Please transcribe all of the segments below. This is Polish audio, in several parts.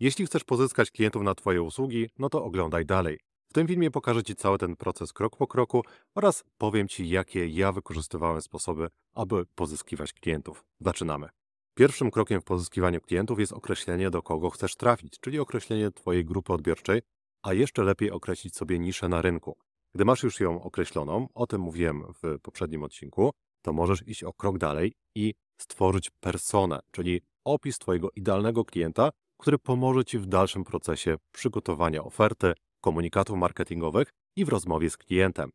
Jeśli chcesz pozyskać klientów na Twoje usługi, no to oglądaj dalej. W tym filmie pokażę Ci cały ten proces krok po kroku oraz powiem Ci, jakie ja wykorzystywałem sposoby, aby pozyskiwać klientów. Zaczynamy. Pierwszym krokiem w pozyskiwaniu klientów jest określenie, do kogo chcesz trafić, czyli określenie Twojej grupy odbiorczej, a jeszcze lepiej określić sobie niszę na rynku. Gdy masz już ją określoną, o tym mówiłem w poprzednim odcinku, to możesz iść o krok dalej i stworzyć personę, czyli opis Twojego idealnego klienta, który pomoże Ci w dalszym procesie przygotowania oferty, komunikatów marketingowych i w rozmowie z klientem.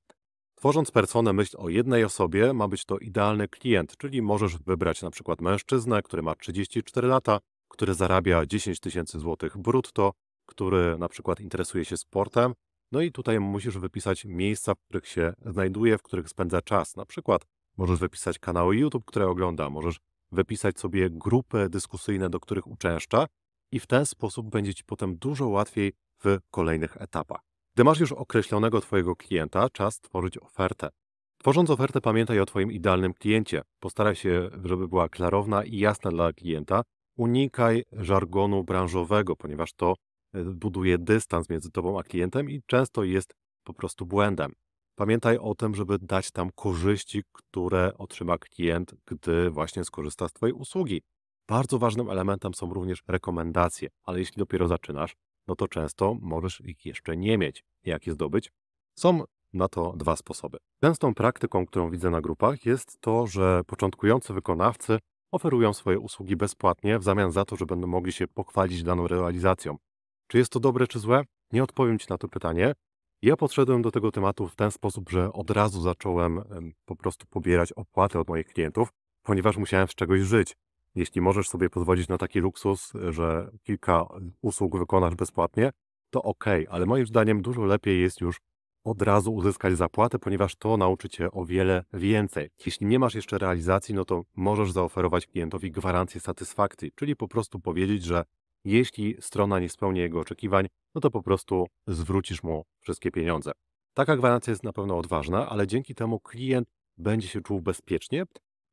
Tworząc personę myśl o jednej osobie, ma być to idealny klient, czyli możesz wybrać na przykład mężczyznę, który ma 34 lata, który zarabia 10 tysięcy złotych brutto, który na przykład interesuje się sportem, no i tutaj musisz wypisać miejsca, w których się znajduje, w których spędza czas. Na przykład możesz wypisać kanały YouTube, które ogląda, możesz wypisać sobie grupy dyskusyjne, do których uczęszcza i w ten sposób będzie Ci potem dużo łatwiej w kolejnych etapach. Gdy masz już określonego Twojego klienta, czas tworzyć ofertę. Tworząc ofertę, pamiętaj o Twoim idealnym kliencie. Postaraj się, żeby była klarowna i jasna dla klienta. Unikaj żargonu branżowego, ponieważ to e, buduje dystans między Tobą a klientem i często jest po prostu błędem. Pamiętaj o tym, żeby dać tam korzyści, które otrzyma klient, gdy właśnie skorzysta z Twojej usługi. Bardzo ważnym elementem są również rekomendacje, ale jeśli dopiero zaczynasz, no to często możesz ich jeszcze nie mieć. Jak je zdobyć? Są na to dwa sposoby. Częstą praktyką, którą widzę na grupach, jest to, że początkujący wykonawcy oferują swoje usługi bezpłatnie w zamian za to, że będą mogli się pochwalić daną realizacją. Czy jest to dobre czy złe? Nie odpowiem Ci na to pytanie. Ja podszedłem do tego tematu w ten sposób, że od razu zacząłem po prostu pobierać opłaty od moich klientów, ponieważ musiałem z czegoś żyć. Jeśli możesz sobie pozwolić na taki luksus, że kilka usług wykonasz bezpłatnie, to ok, ale moim zdaniem dużo lepiej jest już od razu uzyskać zapłatę, ponieważ to nauczy cię o wiele więcej. Jeśli nie masz jeszcze realizacji, no to możesz zaoferować klientowi gwarancję satysfakcji, czyli po prostu powiedzieć, że jeśli strona nie spełni jego oczekiwań, no to po prostu zwrócisz mu wszystkie pieniądze. Taka gwarancja jest na pewno odważna, ale dzięki temu klient będzie się czuł bezpiecznie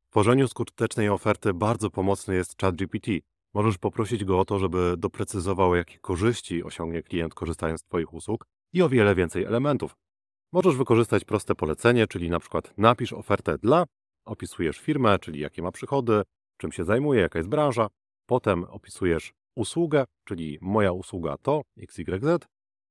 w tworzeniu skutecznej oferty bardzo pomocny jest ChatGPT. Możesz poprosić go o to, żeby doprecyzował, jakie korzyści osiągnie klient korzystając z Twoich usług i o wiele więcej elementów. Możesz wykorzystać proste polecenie, czyli na przykład napisz ofertę dla, opisujesz firmę, czyli jakie ma przychody, czym się zajmuje, jaka jest branża, potem opisujesz usługę, czyli moja usługa to XYZ,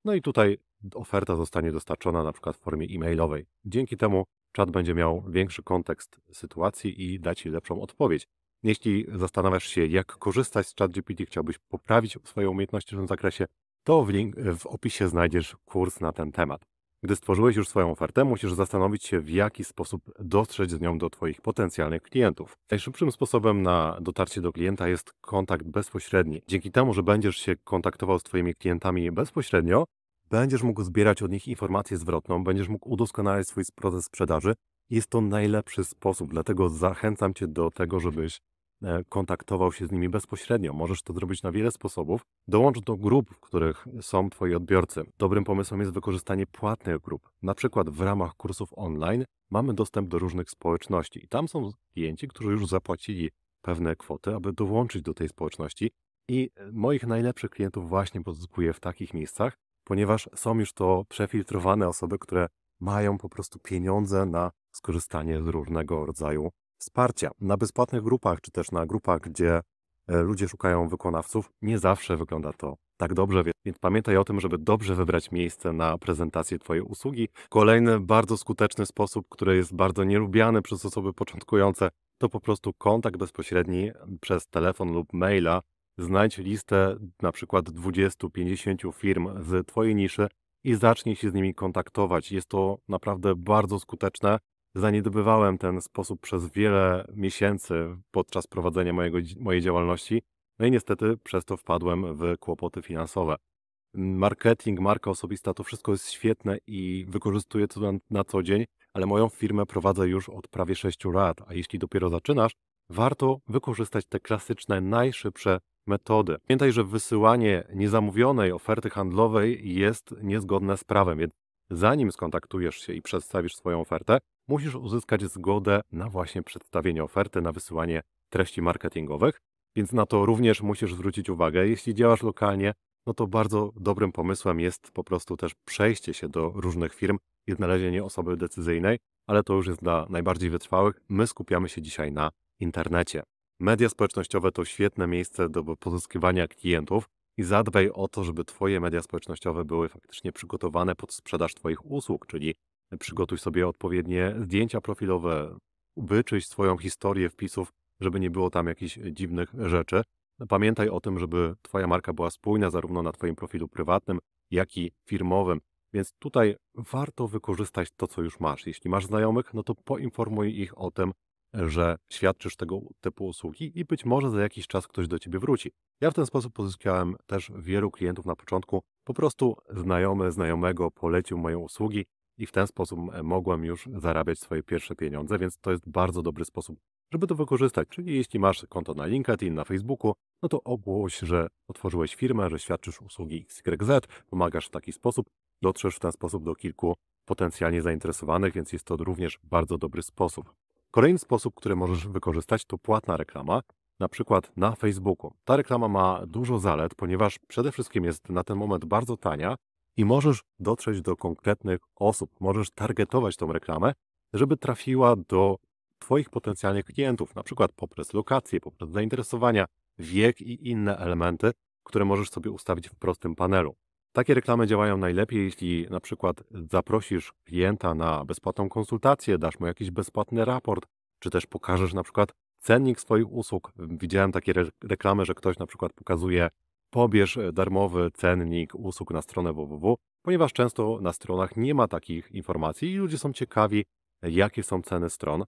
no i tutaj oferta zostanie dostarczona na przykład w formie e-mailowej. Dzięki temu Czat będzie miał większy kontekst sytuacji i da Ci lepszą odpowiedź. Jeśli zastanawiasz się, jak korzystać z ChatGPT, chciałbyś poprawić swoje umiejętności w tym zakresie, to w, link, w opisie znajdziesz kurs na ten temat. Gdy stworzyłeś już swoją ofertę, musisz zastanowić się, w jaki sposób dotrzeć z nią do Twoich potencjalnych klientów. Najszybszym sposobem na dotarcie do klienta jest kontakt bezpośredni. Dzięki temu, że będziesz się kontaktował z Twoimi klientami bezpośrednio, będziesz mógł zbierać od nich informację zwrotną, będziesz mógł udoskonalić swój proces sprzedaży. Jest to najlepszy sposób, dlatego zachęcam Cię do tego, żebyś e, kontaktował się z nimi bezpośrednio. Możesz to zrobić na wiele sposobów. Dołącz do grup, w których są Twoi odbiorcy. Dobrym pomysłem jest wykorzystanie płatnych grup. Na przykład w ramach kursów online mamy dostęp do różnych społeczności i tam są klienci, którzy już zapłacili pewne kwoty, aby dołączyć do tej społeczności. I e, moich najlepszych klientów właśnie pozyskuję w takich miejscach, ponieważ są już to przefiltrowane osoby, które mają po prostu pieniądze na skorzystanie z różnego rodzaju wsparcia. Na bezpłatnych grupach, czy też na grupach, gdzie e, ludzie szukają wykonawców, nie zawsze wygląda to tak dobrze, więc pamiętaj o tym, żeby dobrze wybrać miejsce na prezentację Twojej usługi. Kolejny bardzo skuteczny sposób, który jest bardzo nielubiany przez osoby początkujące, to po prostu kontakt bezpośredni przez telefon lub maila Znajdź listę na przykład 20-50 firm z Twojej niszy i zacznij się z nimi kontaktować. Jest to naprawdę bardzo skuteczne. Zaniedbywałem ten sposób przez wiele miesięcy podczas prowadzenia mojego, mojej działalności, no i niestety przez to wpadłem w kłopoty finansowe. Marketing, marka osobista to wszystko jest świetne i wykorzystuję to na, na co dzień, ale moją firmę prowadzę już od prawie 6 lat, a jeśli dopiero zaczynasz, warto wykorzystać te klasyczne, najszybsze metody. Pamiętaj, że wysyłanie niezamówionej oferty handlowej jest niezgodne z prawem, więc zanim skontaktujesz się i przedstawisz swoją ofertę, musisz uzyskać zgodę na właśnie przedstawienie oferty, na wysyłanie treści marketingowych, więc na to również musisz zwrócić uwagę. Jeśli działasz lokalnie, no to bardzo dobrym pomysłem jest po prostu też przejście się do różnych firm i znalezienie osoby decyzyjnej, ale to już jest dla najbardziej wytrwałych. My skupiamy się dzisiaj na internecie. Media społecznościowe to świetne miejsce do pozyskiwania klientów i zadbaj o to, żeby Twoje media społecznościowe były faktycznie przygotowane pod sprzedaż Twoich usług, czyli przygotuj sobie odpowiednie zdjęcia profilowe, wyczyść swoją historię wpisów, żeby nie było tam jakichś dziwnych rzeczy. Pamiętaj o tym, żeby Twoja marka była spójna zarówno na Twoim profilu prywatnym, jak i firmowym. Więc tutaj warto wykorzystać to, co już masz. Jeśli masz znajomych, no to poinformuj ich o tym, że świadczysz tego typu usługi i być może za jakiś czas ktoś do ciebie wróci. Ja w ten sposób pozyskałem też wielu klientów na początku. Po prostu znajomy znajomego polecił moje usługi i w ten sposób e, mogłem już zarabiać swoje pierwsze pieniądze, więc to jest bardzo dobry sposób, żeby to wykorzystać. Czyli jeśli masz konto na LinkedIn, na Facebooku, no to ogłoś, że otworzyłeś firmę, że świadczysz usługi XYZ, pomagasz w taki sposób, dotrzesz w ten sposób do kilku potencjalnie zainteresowanych, więc jest to również bardzo dobry sposób. Kolejny sposób, który możesz wykorzystać, to płatna reklama, na przykład na Facebooku. Ta reklama ma dużo zalet, ponieważ przede wszystkim jest na ten moment bardzo tania i możesz dotrzeć do konkretnych osób, możesz targetować tą reklamę, żeby trafiła do Twoich potencjalnych klientów, na przykład poprzez lokacje, poprzez zainteresowania, wiek i inne elementy, które możesz sobie ustawić w prostym panelu. Takie reklamy działają najlepiej, jeśli na przykład zaprosisz klienta na bezpłatną konsultację, dasz mu jakiś bezpłatny raport, czy też pokażesz na przykład cennik swoich usług. Widziałem takie reklamy, że ktoś na przykład pokazuje pobierz darmowy cennik usług na stronę www, ponieważ często na stronach nie ma takich informacji i ludzie są ciekawi, jakie są ceny stron.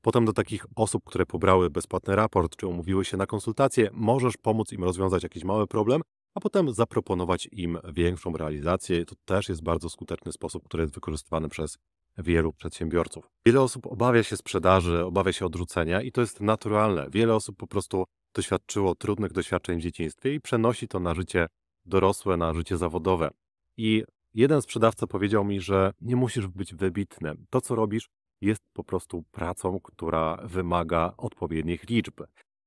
Potem do takich osób, które pobrały bezpłatny raport czy umówiły się na konsultację, możesz pomóc im rozwiązać jakiś mały problem a potem zaproponować im większą realizację. To też jest bardzo skuteczny sposób, który jest wykorzystywany przez wielu przedsiębiorców. Wiele osób obawia się sprzedaży, obawia się odrzucenia i to jest naturalne. Wiele osób po prostu doświadczyło trudnych doświadczeń w dzieciństwie i przenosi to na życie dorosłe, na życie zawodowe. I jeden sprzedawca powiedział mi, że nie musisz być wybitny. To, co robisz, jest po prostu pracą, która wymaga odpowiednich liczb.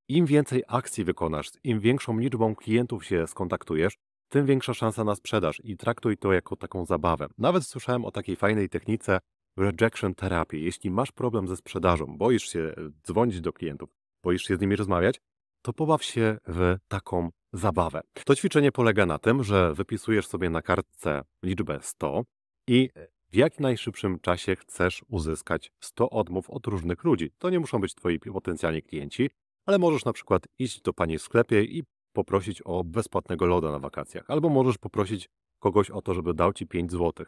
Im więcej akcji wykonasz, im większą liczbą klientów się skontaktujesz, tym większa szansa na sprzedaż i traktuj to jako taką zabawę. Nawet słyszałem o takiej fajnej technice rejection terapii. Jeśli masz problem ze sprzedażą, boisz się e, dzwonić do klientów, boisz się z nimi rozmawiać, to pobaw się w taką zabawę. To ćwiczenie polega na tym, że wypisujesz sobie na kartce liczbę 100 i e, w jak najszybszym czasie chcesz uzyskać 100 odmów od różnych ludzi. To nie muszą być twoi potencjalni klienci, ale możesz na przykład iść do pani w sklepie i poprosić o bezpłatnego loda na wakacjach, albo możesz poprosić kogoś o to, żeby dał ci 5 zł.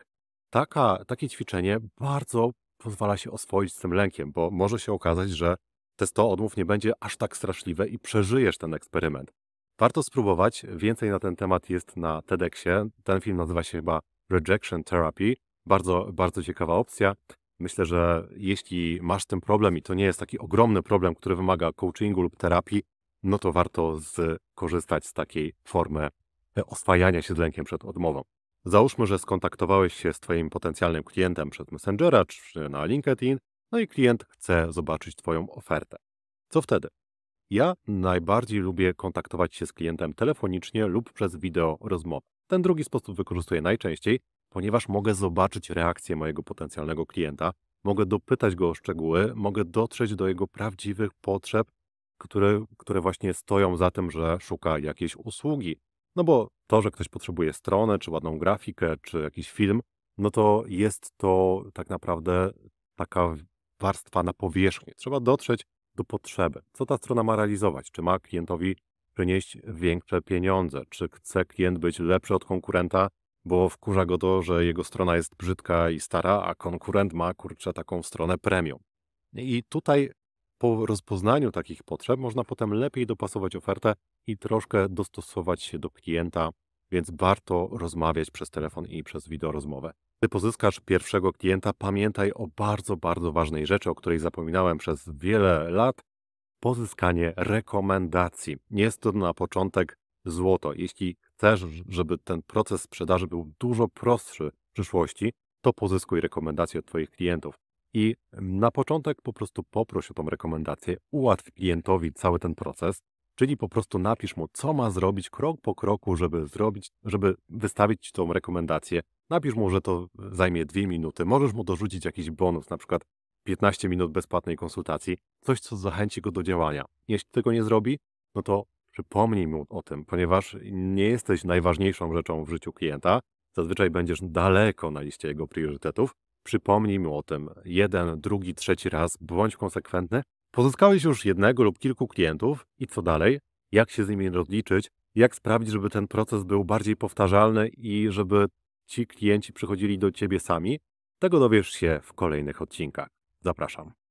Taka, takie ćwiczenie bardzo pozwala się oswoić z tym lękiem, bo może się okazać, że te 100 odmów nie będzie aż tak straszliwe i przeżyjesz ten eksperyment. Warto spróbować. Więcej na ten temat jest na TEDxie. Ten film nazywa się chyba Rejection Therapy. Bardzo, bardzo ciekawa opcja. Myślę, że jeśli masz ten problem i to nie jest taki ogromny problem, który wymaga coachingu lub terapii, no to warto skorzystać z takiej formy e, oswajania się z lękiem przed odmową. Załóżmy, że skontaktowałeś się z Twoim potencjalnym klientem przez Messengera czy na LinkedIn, no i klient chce zobaczyć Twoją ofertę. Co wtedy? Ja najbardziej lubię kontaktować się z klientem telefonicznie lub przez wideo rozmowę. Ten drugi sposób wykorzystuję najczęściej, ponieważ mogę zobaczyć reakcję mojego potencjalnego klienta, mogę dopytać go o szczegóły, mogę dotrzeć do jego prawdziwych potrzeb, które, które właśnie stoją za tym, że szuka jakiejś usługi. No bo to, że ktoś potrzebuje stronę, czy ładną grafikę, czy jakiś film, no to jest to tak naprawdę taka warstwa na powierzchni. Trzeba dotrzeć do potrzeby. Co ta strona ma realizować? Czy ma klientowi przynieść większe pieniądze? Czy chce klient być lepszy od konkurenta bo wkurza go to, że jego strona jest brzydka i stara, a konkurent ma kurczę taką stronę premium. I tutaj po rozpoznaniu takich potrzeb można potem lepiej dopasować ofertę i troszkę dostosować się do klienta, więc warto rozmawiać przez telefon i przez wideorozmowę. Gdy pozyskasz pierwszego klienta, pamiętaj o bardzo, bardzo ważnej rzeczy, o której zapominałem przez wiele lat. Pozyskanie rekomendacji. Jest to na początek złoto. Jeśli chcesz, żeby ten proces sprzedaży był dużo prostszy w przyszłości, to pozyskuj rekomendacje od Twoich klientów. I na początek po prostu poproś o tą rekomendację, ułatw klientowi cały ten proces, czyli po prostu napisz mu, co ma zrobić krok po kroku, żeby zrobić, żeby wystawić tą rekomendację. Napisz mu, że to zajmie dwie minuty. Możesz mu dorzucić jakiś bonus, na przykład 15 minut bezpłatnej konsultacji, coś, co zachęci go do działania. Jeśli tego nie zrobi, no to Przypomnij mu o tym, ponieważ nie jesteś najważniejszą rzeczą w życiu klienta. Zazwyczaj będziesz daleko na liście jego priorytetów. Przypomnij mu o tym jeden, drugi, trzeci raz, bądź konsekwentny. Pozyskałeś już jednego lub kilku klientów i co dalej? Jak się z nimi rozliczyć? Jak sprawić, żeby ten proces był bardziej powtarzalny i żeby ci klienci przychodzili do ciebie sami? Tego dowiesz się w kolejnych odcinkach. Zapraszam.